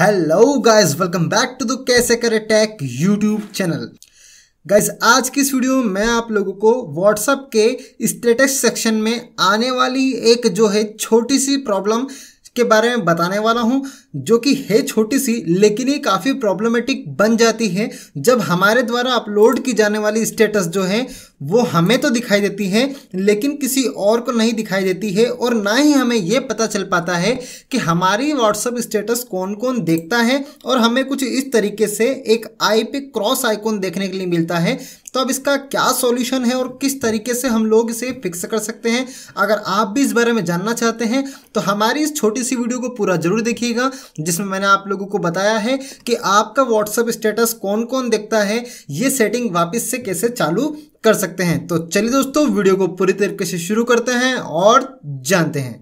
hello guys welcome back to the कैसे करे टैक YouTube channel guys आज की इस वीडियो में मैं आप लोगों को व्हाट्सअप के स्टेटस सेक्शन में आने वाली एक जो है छोटी सी प्रॉब्लम के बारे में बताने वाला हूँ जो कि है छोटी सी लेकिन ये काफ़ी प्रॉब्लमेटिक बन जाती है जब हमारे द्वारा अपलोड की जाने वाली स्टेटस जो है वो हमें तो दिखाई देती है लेकिन किसी और को नहीं दिखाई देती है और ना ही हमें ये पता चल पाता है कि हमारी व्हाट्सअप स्टेटस कौन कौन देखता है और हमें कुछ इस तरीके से एक आई पे क्रॉस आइकॉन देखने के लिए मिलता है तो अब इसका क्या सॉल्यूशन है और किस तरीके से हम लोग इसे फिक्स कर सकते हैं अगर आप भी इस बारे में जानना चाहते हैं तो हमारी इस छोटी सी वीडियो को पूरा जरूर देखिएगा जिसमें मैंने आप लोगों को बताया है कि आपका व्हाट्सअप स्टेटस कौन कौन देखता है ये सेटिंग वापस से कैसे चालू कर सकते हैं तो चलिए दोस्तों वीडियो को पूरी तरीके से शुरू करते हैं और जानते हैं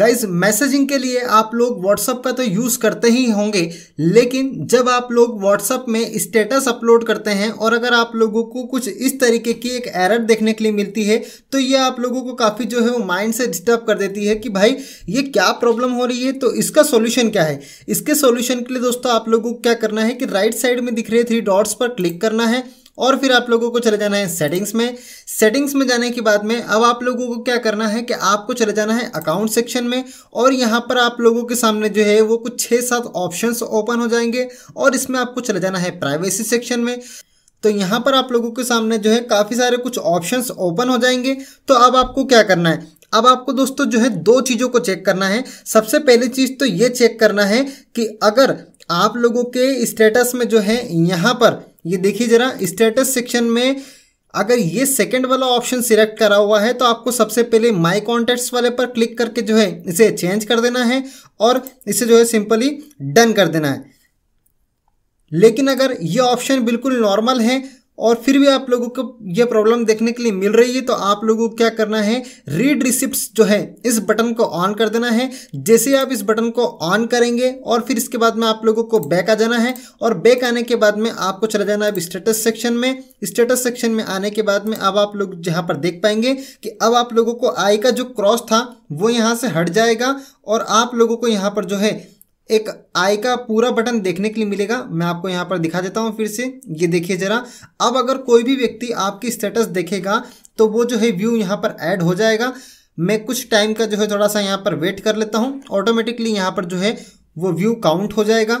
गाइज मैसेजिंग के लिए आप लोग व्हाट्सअप का तो यूज़ करते ही होंगे लेकिन जब आप लोग व्हाट्सअप में स्टेटस अपलोड करते हैं और अगर आप लोगों को कुछ इस तरीके की एक एरर देखने के लिए मिलती है तो ये आप लोगों को काफ़ी जो है वो माइंड से डिस्टर्ब कर देती है कि भाई ये क्या प्रॉब्लम हो रही है तो इसका सोल्यूशन क्या है इसके सोल्यूशन के लिए दोस्तों आप लोगों को क्या करना है कि राइट साइड में दिख रहे थ्री डॉट्स पर क्लिक करना है और फिर आप लोगों को चले जाना है सेटिंग्स में सेटिंग्स में जाने के बाद में अब आप लोगों को क्या करना है कि आपको चले जाना है अकाउंट सेक्शन में और यहाँ पर आप लोगों के सामने जो है वो कुछ छः सात ऑप्शंस ओपन हो जाएंगे और इसमें आपको चले जाना है प्राइवेसी सेक्शन में तो यहाँ पर आप लोगों के सामने जो है काफ़ी सारे कुछ ऑप्शंस ओपन हो जाएंगे तो अब आपको क्या करना है अब आपको दोस्तों जो है दो चीज़ों को चेक करना है सबसे पहली चीज़ तो ये चेक करना है कि अगर आप लोगों के स्टेटस में जो है यहाँ पर ये देखिए जरा स्टेटस सेक्शन में अगर ये सेकंड वाला ऑप्शन सिलेक्ट करा हुआ है तो आपको सबसे पहले माय कॉन्टेक्ट्स वाले पर क्लिक करके जो है इसे चेंज कर देना है और इसे जो है सिंपली डन कर देना है लेकिन अगर ये ऑप्शन बिल्कुल नॉर्मल है और फिर भी आप लोगों को यह प्रॉब्लम देखने के लिए मिल रही है तो आप लोगों को क्या करना है रीड रिसिप्ट्स जो है इस बटन को ऑन कर देना है जैसे आप इस बटन को ऑन करेंगे और फिर इसके बाद में आप लोगों को बैक आ जाना है और बैक आने के बाद में आपको चला जाना है स्टेटस सेक्शन में स्टेटस सेक्शन में आने के बाद में अब आप लोग जहाँ पर देख पाएंगे कि अब आप लोगों को आई का जो क्रॉस था वो यहाँ से हट जाएगा और आप लोगों को यहाँ पर जो है एक आई का पूरा बटन देखने के लिए मिलेगा मैं आपको यहाँ पर दिखा देता हूँ फिर से ये देखिए ज़रा अब अगर कोई भी व्यक्ति आपकी स्टेटस देखेगा तो वो जो है व्यू यहाँ पर ऐड हो जाएगा मैं कुछ टाइम का जो है थोड़ा सा यहाँ पर वेट कर लेता हूँ ऑटोमेटिकली यहाँ पर जो है वो व्यू काउंट हो जाएगा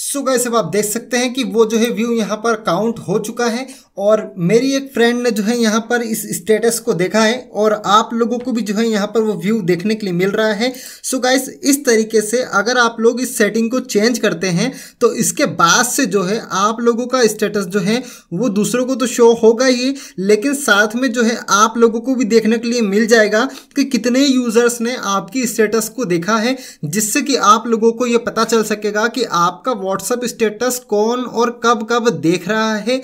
सो गए सब आप देख सकते हैं कि वो जो है व्यू यहाँ पर काउंट हो चुका है और मेरी एक फ्रेंड ने जो है यहाँ पर इस स्टेटस को देखा है और आप लोगों को भी जो है यहाँ पर वो व्यू देखने के लिए मिल रहा है सो so गाइस इस तरीके से अगर आप लोग इस सेटिंग को चेंज करते हैं तो इसके बाद से जो है आप लोगों का स्टेटस जो है वो दूसरों को तो शो होगा ही लेकिन साथ में जो है आप लोगों को भी देखने के लिए मिल जाएगा कि कितने यूज़र्स ने आपकी स्टेटस को देखा है जिससे कि आप लोगों को ये पता चल सकेगा कि आपका व्हाट्सअप स्टेटस कौन और कब कब देख रहा है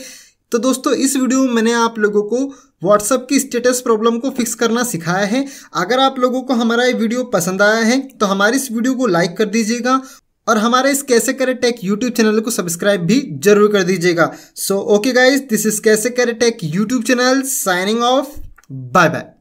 तो दोस्तों इस वीडियो में मैंने आप लोगों को व्हाट्सअप की स्टेटस प्रॉब्लम को फिक्स करना सिखाया है अगर आप लोगों को हमारा ये वीडियो पसंद आया है तो हमारे इस वीडियो को लाइक कर दीजिएगा और हमारे इस कैसे करे टेक यूट्यूब चैनल को सब्सक्राइब भी जरूर कर दीजिएगा so okay guys this is कैसे करे tech YouTube channel signing off bye bye